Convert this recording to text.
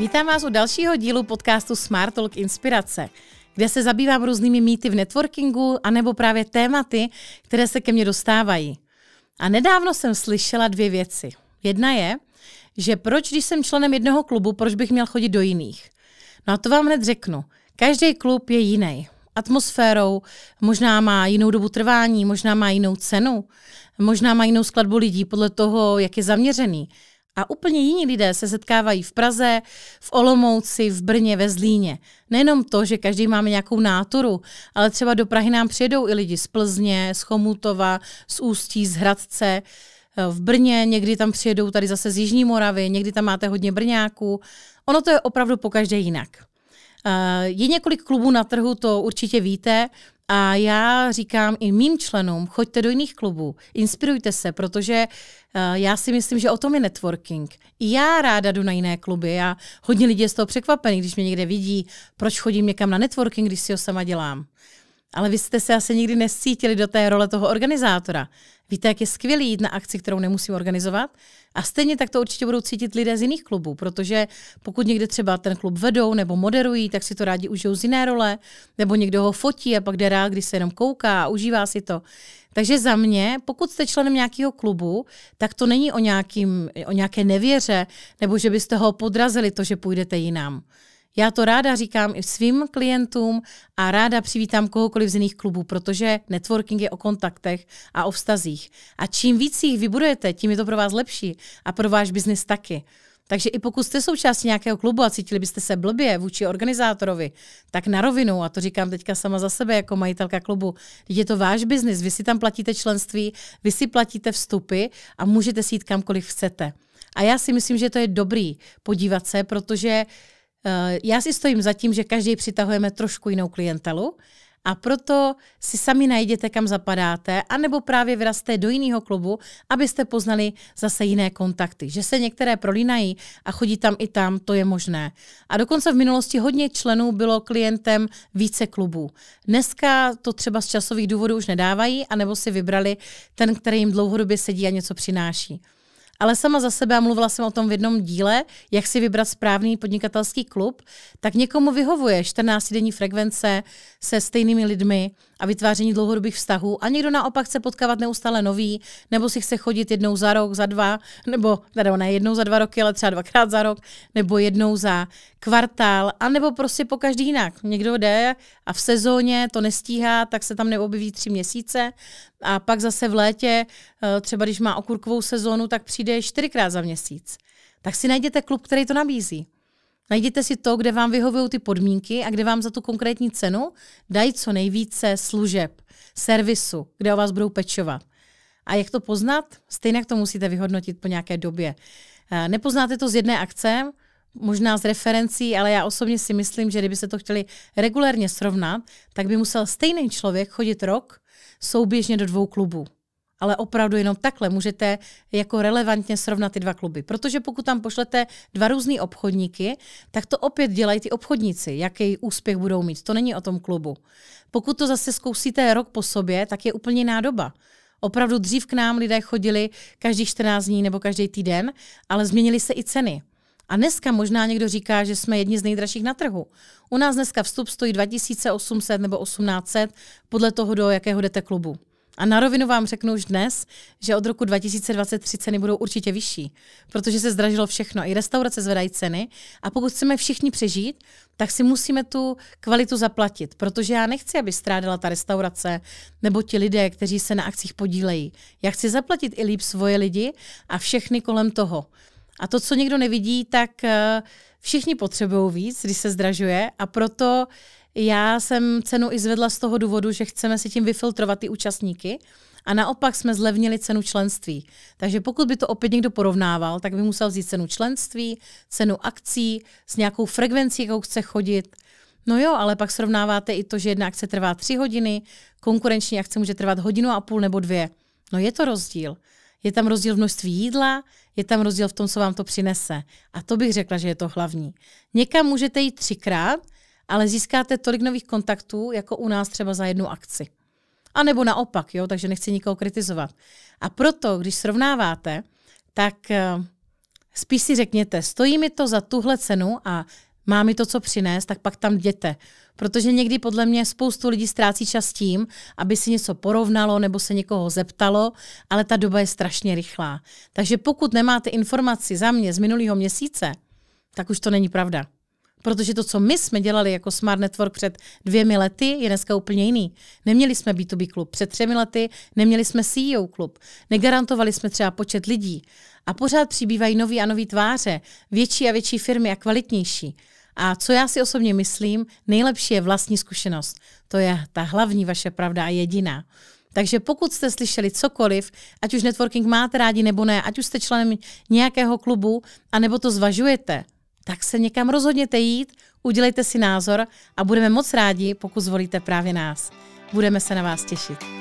Vítám vás u dalšího dílu podcastu Smart Talk Inspirace, kde se zabývám různými mýty v networkingu anebo právě tématy, které se ke mně dostávají. A nedávno jsem slyšela dvě věci. Jedna je, že proč, když jsem členem jednoho klubu, proč bych měl chodit do jiných? No a to vám hned řeknu. Každý klub je jiný. Atmosférou, možná má jinou dobu trvání, možná má jinou cenu, možná má jinou skladbu lidí podle toho, jak je zaměřený. A úplně jiní lidé se setkávají v Praze, v Olomouci, v Brně, ve Zlíně. Nejenom to, že každý máme nějakou náturu, ale třeba do Prahy nám přijedou i lidi z Plzně, z Chomutova, z Ústí, z Hradce, v Brně, někdy tam přijedou tady zase z Jižní Moravy, někdy tam máte hodně Brňáků. Ono to je opravdu po každé jinak. Eh, je několik klubů na trhu, to určitě víte. A já říkám i mým členům, choďte do jiných klubů, inspirujte se, protože eh, já si myslím, že o tom je networking. I já ráda jdu na jiné kluby a hodně lidí je z toho překvapený, když mě někde vidí, proč chodím někam na networking, když si ho sama dělám. Ale vy jste se asi nikdy nescítili do té role toho organizátora. Víte, jak je skvělý jít na akci, kterou nemusím organizovat? A stejně tak to určitě budou cítit lidé z jiných klubů, protože pokud někde třeba ten klub vedou nebo moderují, tak si to rádi užijou z jiné role, nebo někdo ho fotí a pak jde rád, když se jenom kouká a užívá si to. Takže za mě, pokud jste členem nějakého klubu, tak to není o, nějakým, o nějaké nevěře, nebo že byste ho podrazili to, že půjdete jinam. Já to ráda říkám i svým klientům a ráda přivítám kohokoliv z jiných klubů, protože networking je o kontaktech a o vztazích. A čím víc jich vybudujete, tím je to pro vás lepší a pro váš biznis taky. Takže i pokud jste součástí nějakého klubu a cítili byste se blbě vůči organizátorovi, tak na rovinu, a to říkám teďka sama za sebe jako majitelka klubu, je to váš biznis, vy si tam platíte členství, vy si platíte vstupy a můžete si jít kamkoliv chcete. A já si myslím, že to je dobrý podívat se, protože uh, Eh, já si stojím za tím, že každý přitahujeme trošku jinou klientelu a proto si sami najděte, kam zapadáte, anebo právě vyrazte do jiného klubu, abyste poznali zase jiné kontakty. Že se některé prolínají a chodí tam i tam, to je možné. A dokonce v minulosti hodně členů bylo klientem více klubů. Dneska to třeba z časových důvodů už nedávají, anebo si vybrali ten, který jim dlouhodobě sedí a něco přináší. Ale sama za sebe, a mluvila jsem o tom v jednom díle, jak si vybrat správný podnikatelský klub, tak někomu vyhovuje 14-denní frekvence se stejnými lidmi, a vytváření dlouhodobých vztahů a někdo naopak chce potkávat neustále nový, nebo si chce chodit jednou za rok, za dva, nebo teda ne jednou za dva roky, ale třeba dvakrát za rok, nebo jednou za kvartál, a nebo prostě po každý jinak. Někdo jde a v sezóně to nestíhá, tak se tam neobjeví tři měsíce a pak zase v létě, eh, třeba když má okurkovou sezónu, tak přijde čtyřikrát za měsíc. Tak si najděte klub, který to nabízí. Najděte si to, kde vám vyhovují ty podmínky a kde vám za tu konkrétní cenu dají co nejvíce služeb, servisu, kde o vás budou pečovat. A jak to poznat? Stejně to musíte vyhodnotit po nějaké době. Eh, nepoznáte to z jedné akce, možná z referencí, ale já osobně si myslím, že kdyby se to chtěli regulérně srovnat, tak by musel stejný člověk chodit rok souběžně do dvou klubů ale opravdu jenom takhle můžete jako relevantně srovnat ty dva kluby. Protože pokud tam pošlete dva různý obchodníky, tak to opět dělají ty obchodníci, jaký úspěch budou mít. To není o tom klubu. Pokud to zase zkusíte rok po sobě, tak je úplně nádoba. Opravdu dřív k nám lidé chodili každý 14 dní nebo každý týden, ale změnily se i ceny. A dneska možná někdo říká, že jsme jedni z nejdražších na trhu. U nás dneska vstup stojí 2800 nebo 1800 podle toho, do jakého jdete klubu. A na rovinu vám řeknu už dnes, že od roku 2023 ceny budou určitě vyšší, protože se zdražilo všechno. I restaurace zvedají ceny a pokud chceme všichni přežít, tak si musíme tu kvalitu zaplatit, protože já nechci, aby strádala ta restaurace nebo ti lidé, kteří se na akcích podílejí. Já chci zaplatit i líp svoje lidi a všechny kolem toho. A to, co někdo nevidí, tak eh, všichni potřebují víc, když se zdražuje a proto já jsem cenu i zvedla z toho důvodu, že chceme si tím vyfiltrovat ty účastníky a naopak jsme zlevnili cenu členství. Takže pokud by to opět někdo porovnával, tak by musel vzít cenu členství, cenu akcí, s nějakou frekvencí, jakou chce chodit. No jo, ale pak srovnáváte i to, že jedna akce trvá tři hodiny, konkurenční akce může trvat hodinu a půl nebo dvě. No je to rozdíl. Je tam rozdíl v množství jídla, je tam rozdíl v tom, co vám to přinese. A to bych řekla, že je to hlavní. Někam můžete jít třikrát, ale získáte tolik nových kontaktů, jako u nás třeba za jednu akci. A nebo naopak, jo, takže nechci nikoho kritizovat. A proto, když srovnáváte, tak eh, spíš si řekněte, stojí mi to za tuhle cenu a má mi to co přinést, tak pak tam jděte. Protože někdy podle mě spoustu lidí ztrácí čas tím, aby si něco porovnalo nebo se někoho zeptalo, ale ta doba je strašně rychlá. Takže pokud nemáte informaci za mě z minulého měsíce, tak už to není pravda. Protože to, co my jsme dělali jako Smart Network před dvěmi lety, je dneska úplně jiný. Neměli jsme B2B klub před třemi lety, neměli jsme CEO klub, negarantovali jsme třeba počet lidí. A pořád přibývají nový a nový tváře, větší a větší firmy a kvalitnější. A co já si osobně myslím, nejlepší je vlastní zkušenost. To je ta hlavní vaše pravda a jediná. Takže pokud jste slyšeli cokoliv, ať už networking máte rádi nebo ne, ať už jste členem nějakého klubu, anebo to zvažujete, tak se někam rozhodněte jít, udělejte si názor a budeme moc rádi, pokud zvolíte právě nás. Budeme se na vás těšit.